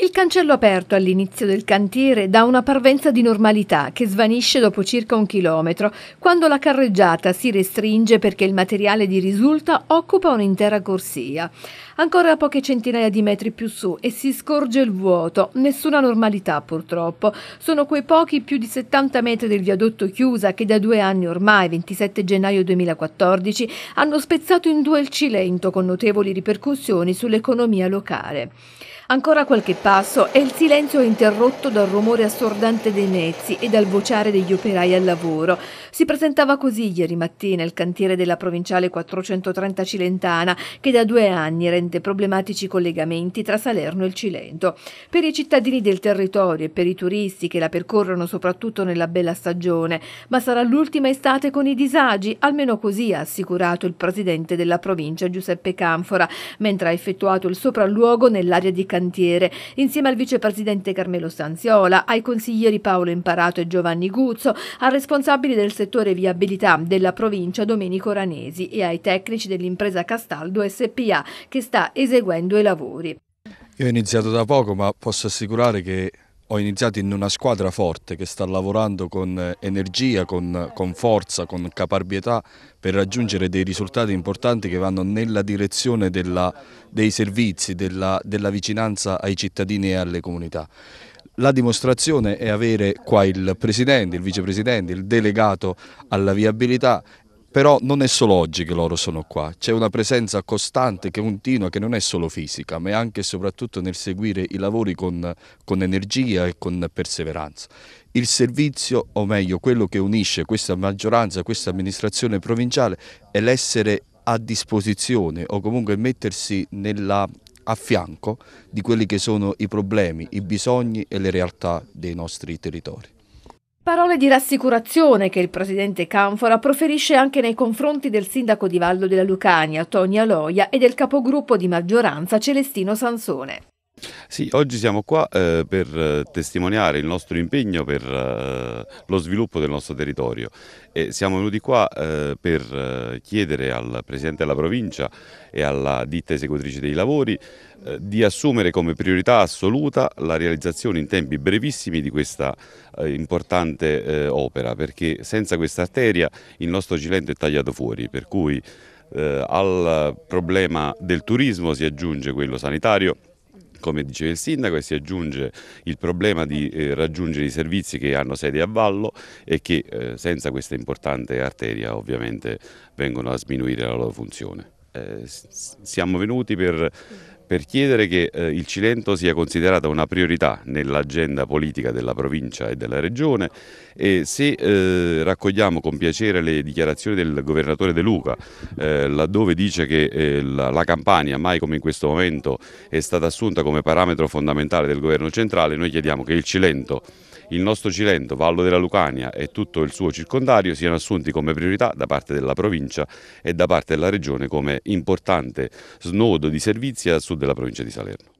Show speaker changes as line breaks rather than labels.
Il cancello aperto all'inizio del cantiere dà una parvenza di normalità che svanisce dopo circa un chilometro, quando la carreggiata si restringe perché il materiale di risulta occupa un'intera corsia. Ancora poche centinaia di metri più su e si scorge il vuoto, nessuna normalità purtroppo. Sono quei pochi più di 70 metri del viadotto chiusa che da due anni ormai, 27 gennaio 2014, hanno spezzato in due il Cilento con notevoli ripercussioni sull'economia locale. Ancora qualche passo e il silenzio è interrotto dal rumore assordante dei mezzi e dal vociare degli operai al lavoro. Si presentava così ieri mattina il cantiere della provinciale 430 Cilentana che da due anni rende problematici i collegamenti tra Salerno e il Cilento. Per i cittadini del territorio e per i turisti che la percorrono soprattutto nella bella stagione, ma sarà l'ultima estate con i disagi, almeno così ha assicurato il presidente della provincia Giuseppe Canfora, mentre ha effettuato il sopralluogo nell'area di Cantiere cantiere, insieme al vicepresidente Carmelo Stanziola, ai consiglieri Paolo Imparato e Giovanni Guzzo, al responsabile del settore viabilità della provincia Domenico Ranesi e ai tecnici dell'impresa Castaldo SPA che sta eseguendo i lavori.
Io ho iniziato da poco ma posso assicurare che ho iniziato in una squadra forte che sta lavorando con energia, con, con, forza, con caparbietà per raggiungere dei risultati importanti che vanno nella direzione della, dei servizi, della, della vicinanza ai cittadini e alle comunità. La dimostrazione è avere qua il presidente, il vicepresidente, il delegato alla viabilità però non è solo oggi che loro sono qua, c'è una presenza costante che continua, che non è solo fisica, ma è anche e soprattutto nel seguire i lavori con, con energia e con perseveranza. Il servizio, o meglio quello che unisce questa maggioranza, questa amministrazione provinciale, è l'essere a disposizione o comunque mettersi nella a fianco di quelli che sono i problemi, i bisogni e le realtà dei nostri territori.
Parole di rassicurazione che il presidente Canfora proferisce anche nei confronti del sindaco di Vallo della Lucania, Tonia Loia, e del capogruppo di maggioranza Celestino Sansone.
Sì, oggi siamo qua eh, per eh, testimoniare il nostro impegno per eh, lo sviluppo del nostro territorio e siamo venuti qua eh, per eh, chiedere al Presidente della Provincia e alla ditta esecutrice dei lavori eh, di assumere come priorità assoluta la realizzazione in tempi brevissimi di questa importante opera perché senza questa arteria il nostro Cilento è tagliato fuori per cui al problema del turismo si aggiunge quello sanitario come diceva il sindaco e si aggiunge il problema di eh, raggiungere i servizi che hanno sede a Vallo e che eh, senza questa importante arteria ovviamente vengono a sminuire la loro funzione. Eh, siamo venuti per per chiedere che eh, il Cilento sia considerato una priorità nell'agenda politica della provincia e della regione e se eh, raccogliamo con piacere le dichiarazioni del governatore De Luca eh, laddove dice che eh, la, la, Campania mai come in questo momento è stata assunta come parametro fondamentale del governo centrale noi chiediamo che il Cilento il nostro Cilento, Vallo della Lucania e tutto il suo circondario siano assunti come priorità da parte della provincia e da parte della regione come importante snodo di servizi al sud della provincia di Salerno.